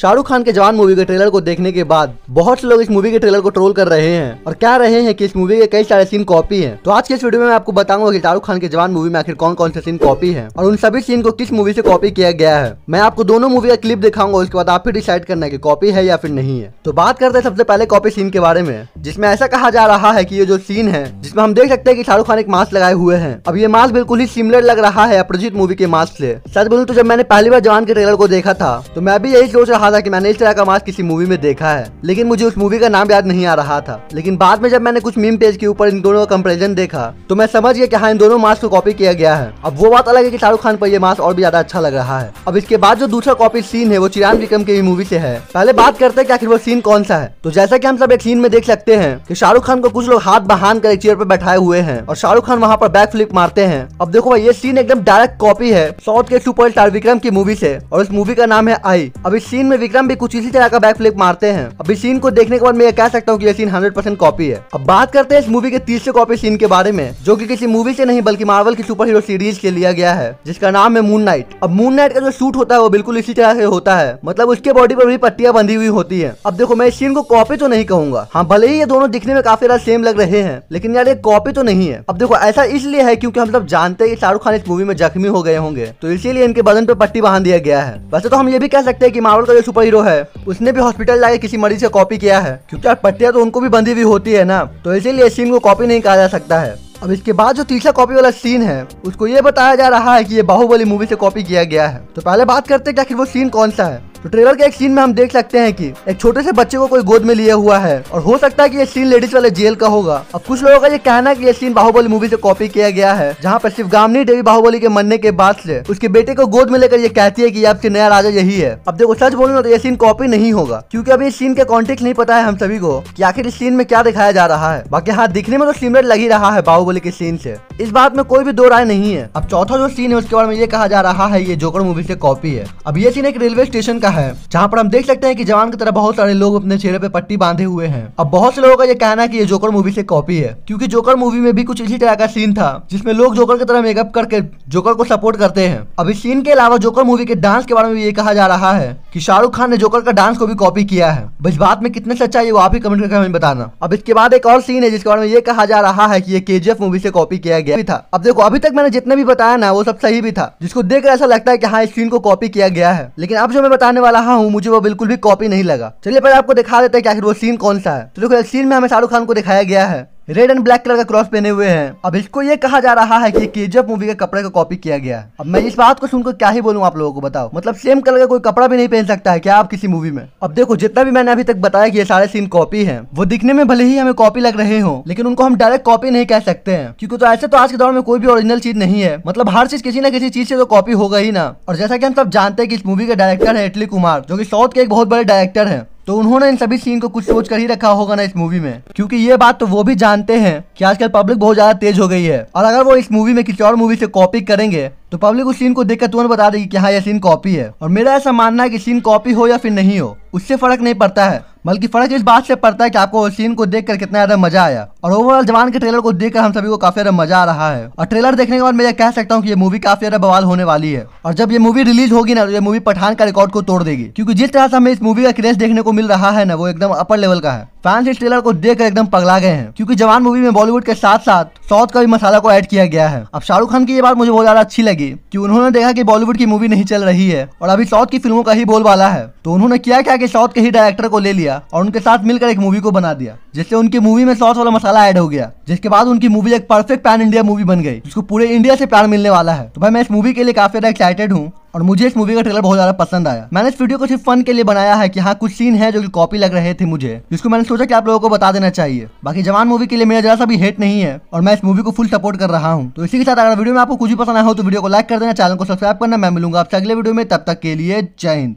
शाहरुख खान के जवान मूवी के ट्रेलर को देखने के बाद बहुत से लोग इस मूवी के ट्रेलर को ट्रोल कर रहे हैं और कह रहे हैं कि इस मूवी के कई सारे सीन कॉपी हैं। तो आज के इस वीडियो में मैं आपको बताऊंगा कि शाहरुख खान के जवान मूवी में आखिर कौन कौन से सीन कॉपी हैं और उन सभी सीन को किस मूवी से कॉपी किया गया है मैं आपको दोनों मूवी का क्लिप दिखाऊंगा उसके बाद आप फिर डिसाइड करना है की कॉपी है या फिर नहीं है तो बात करते हैं सबसे पहले कॉपी सीन के बारे में जिसमें ऐसा कहा जा रहा है की ये जो सीन है जिसमें हम देख सकते हैं की शाहरुख खान एक मास्क लगाए हुए हैं अब ये मास्क बिल्कुल ही सिमिलर लग रहा है अप्रजीत मूवी के मास्क से सच बोलू तो जब मैंने पहली बार जवान के ट्रेलर को देखा था तो मैं भी यही सोच रहा रहा था कि मैंने इस तरह का मास्क किसी मूवी में देखा है लेकिन मुझे उस मूवी का नाम याद नहीं आ रहा था लेकिन बाद में जब मैंने कुछ मीम पेज के ऊपर इन दोनों का कंपेरिजन देखा तो मैं समझ गया कि हाँ इन दोनों मास्क को कॉपी किया गया है अब वो बात अलग है की शाहरुख खान पर यह मास्क और भी ज्यादा अच्छा लग रहा है अब इसके बाद जो दूसरा कॉपी सीन है वो चिरान विक्रम की मूवी से है पहले बात करते हैं कि आखिर वो सीन कौन सा है तो जैसा की हम सब एक सीन में देख सकते हैं की शाहरुख खान को कुछ लोग हाथ बहान कर एक चेयर पर बैठाए हुए हैं और शाहरुख खान वहाँ पर बैक फ्लिप मारते हैं अब देखो ये सीन एकदम डायरेक्ट कॉपी है साउथ के सुपर स्टार विक्रम की मूवी से और इस मूवी का नाम है आई अब इस सीन में विक्रम भी कुछ इसी तरह का बैक फ्लिप मारते हैं अब इस सीन को देखने के बाद मैं ये कह सकता हूँ की सीन हंड्रेड कॉपी है अब बात करते हैं इस मूवी के तीसरे कॉपी सीन के बारे में जो की किसी मूवी से नहीं बल्कि मार्वल की सुपर हीरो सीरीज के लिया गया है जिसका नाम है मून नाइट अब मून नाइट का जो शूट होता है वो बिल्कुल इसी तरह से होता है मतलब उसके बॉडी पर भी पट्टियां बंधी हुई होती है अब देखो मैं इस सीन को कॉपी तो नहीं कहूंगा हाँ भले ही ये दोनों दिखने में काफी ज्यादा सेम लग रहे हैं लेकिन यार ये कॉपी तो नहीं है अब देखो ऐसा इसलिए है क्योंकि हम सब जानते हैं कि शाहरुख खान इस मूवी में जख्मी हो गए होंगे तो इसीलिए इनके बदन पर पट्टी बांध दिया गया है वैसे तो हम ये भी कह सकते हैं कि मार्वल का जो सुपर हीरो है उसने भी हॉस्पिटल जाके किसी मरीज का कॉपी किया है क्योंकि पट्टिया तो उनको भी बंधी हुई होती है ना तो इसीलिए इस सीन को कॉपी नहीं कहा जा सकता है अब इसके बाद जो तीसरा कॉपी वाला सीन है उसको ये बताया जा रहा है कि ये बाहुबली मूवी से कॉपी किया गया है तो पहले बात करते हैं कि आखिर वो सीन कौन सा है तो ट्रेलर के एक सीन में हम देख सकते हैं कि एक छोटे से बच्चे को कोई गोद में लिए हुआ है और हो सकता है कि ये सीन लेडीज वाले जेल का होगा अब कुछ लोगों का ये कहना है कि ये सीन बाहुबली मूवी से कॉपी किया गया है जहाँ पर गामनी देवी बाहुबली के मरने के बाद से उसके बेटे को गोद में लेकर ये कहती है की आपके नया राजा यही है अब देखो सच बोलो ना तो ये सीन कॉपी नहीं होगा क्यूँकी अभी इस सीन का कॉन्टेक्ट नहीं पता है हम सभी को की आखिर इस सीन में क्या दिखाया जा रहा है बाकी हाँ दिखने में तो सिमिलर लग ही रहा है बाहुबली के सीन से इस बात में कोई भी दो राय नहीं है अब चौथा जो सीन है उसके बारे में ये कहा जा रहा है ये जोकर मूवी से कॉपी है अब ये सीन एक रेलवे स्टेशन का का है जहाँ पर हम देख सकते हैं की जवान की तरह बहुत सारे लोग अपने चेहरे पे पट्टी बांधे हुए हैं अब बहुत से लोगों का ये कहना है की ये जोकर मूवी से कॉपी है क्यूँकी जोकर मूवी में भी कुछ इसी तरह का सीन था जिसमें लोग जोकर की तरह मेकअप करके जोकर को सपोर्ट करते हैं अब इस सीन के अलावा जोकर मूवी के डांस के बारे में भी ये कहा जा रहा है कि शाहरुख खान ने जोकर का डांस को भी कॉपी किया है बस बात में कितने सच्चा है वो आप ही कमेंट करके हमें बताना अब इसके बाद एक और सीन है जिसके बारे में ये कहा जा रहा है कि ये केजीएफ मूवी से कॉपी किया गया भी था अब देखो अभी तक मैंने जितना भी बताया ना वो सब सही भी था जिसको देख ऐसा लगता है की हाँ इस सीन को कॉपी किया गया है लेकिन अब जो मैं बताने वाला हाँ हूँ मुझे वो बिल्कुल भी कॉपी नहीं लगा चलिए पहले आपको दिखा देते हैं आखिर वो सीन कौन सा है तो देखो सीन में हमें शाहरुख खान को दिखाया गया है रेड एंड ब्लैक कलर का क्रॉस पहने हुए हैं अब इसको ये कहा जा रहा है कि केजीएफ मूवी के कपड़े का कॉपी किया गया अब मैं इस बात को सुनकर क्या ही बोलूँ आप लोगों को बताओ मतलब सेम कलर का कोई कपड़ा भी नहीं पहन सकता है क्या आप किसी मूवी में अब देखो जितना भी मैंने अभी तक बताया कि ये सारे सीन कॉपी है वो दिखने में भले ही हमें कॉपी लग रहे हो लेकिन उनको हम डायरेक्ट कॉपी नहीं कह सकते हैं क्योंकि तो ऐसे तो आज के दौर में कोई भी ओरिजिनल चीज नहीं है मतलब हर चीज किसी न किसी चीज से तो कॉपी होगा ही ना और जैसा की हम सब जानते हैं कि इस मूवी के डायरेक्टर है इटली कुमार जो की साउथ के एक बहुत बड़े डायरेक्टर है तो उन्होंने इन सभी सीन को कुछ सोच कर ही रखा होगा ना इस मूवी में क्योंकि ये बात तो वो भी जानते हैं कि आजकल पब्लिक बहुत ज्यादा तेज हो गई है और अगर वो इस मूवी में किसी और मूवी से कॉपी करेंगे तो पब्लिक उस सीन को देखकर तुरंत बता देगी कि हाँ ये सीन कॉपी है और मेरा ऐसा मानना है कि सीन कॉपी हो या फिर नहीं हो उससे फर्क नहीं पड़ता है बल्कि फ़र्क इस बात से पड़ता है कि आपको उस सीन को देखकर कितना ज़्यादा मजा आया और ओवरऑल जवान के ट्रेलर को देखकर हम सभी को काफ़ी ज़्यादा मजा आ रहा है और ट्रेलर देखने के बाद मैं ये कह सकता हूँ कि ये मूवी काफ़ी ज़्यादा बवाल होने वाली है और जब ये मूवी रिलीज होगी ना तो ये मूवी पठान का रिकॉर्ड को तोड़ देगी क्योंकि जिस तरह से हमें इस मूवी का क्रेज देखने को मिल रहा है ना वो एकदम अपर लेवल का है फैंस इस ट्रेलर को देखकर एकदम पगला गए हैं क्योंकि जवान मूवी में बॉलीवुड के साथ साथ साउथ का भी मसाला को ऐड किया गया है अब शाहरुख खान की ये बात मुझे बहुत ज्यादा अच्छी लगी कि उन्होंने देखा कि बॉलीवुड की मूवी नहीं चल रही है और अभी साउथ की फिल्मों का ही बोलबाला है तो उन्होंने क्या क्या कि साउथ के ही डायरेक्टर को ले लिया और उनके साथ मिलकर एक मूवी को बना दिया जिससे उनकी मूवी में साउथ वाला मसाला ऐड हो गया जिसके बाद उनकी मूवी एक परफेक्ट पैन इंडिया मूवी बन गई जिसको पूरे इंडिया से प्यार मिलने वाला है तो भाई मैं इस मूवी के लिए काफी ज्यादा एक्साइटेड हूँ और मुझे इस मूवी का ट्रेलर बहुत ज्यादा पसंद आया मैंने इस वीडियो को सिर्फ फन के लिए बनाया है कि हाँ कुछ सीन है जो कि कॉपी लग रहे थे मुझे जिसको मैंने सोचा कि आप लोगों को बता देना चाहिए बाकी जवान मूवी के लिए मेरा जरा सा भी हेट नहीं है और मैं इस मूवी को फुल सपोर्ट कर रहा हूँ तो इसी के साथ अगर वीडियो में आपको कुछ भी पसंद आया हो तो वीडियो को लाइक कर देना चैनल को सब्सक्राइब करना मैं मिलूंगा आपसे अगले वीडियो में तब तक के लिए जय हिंद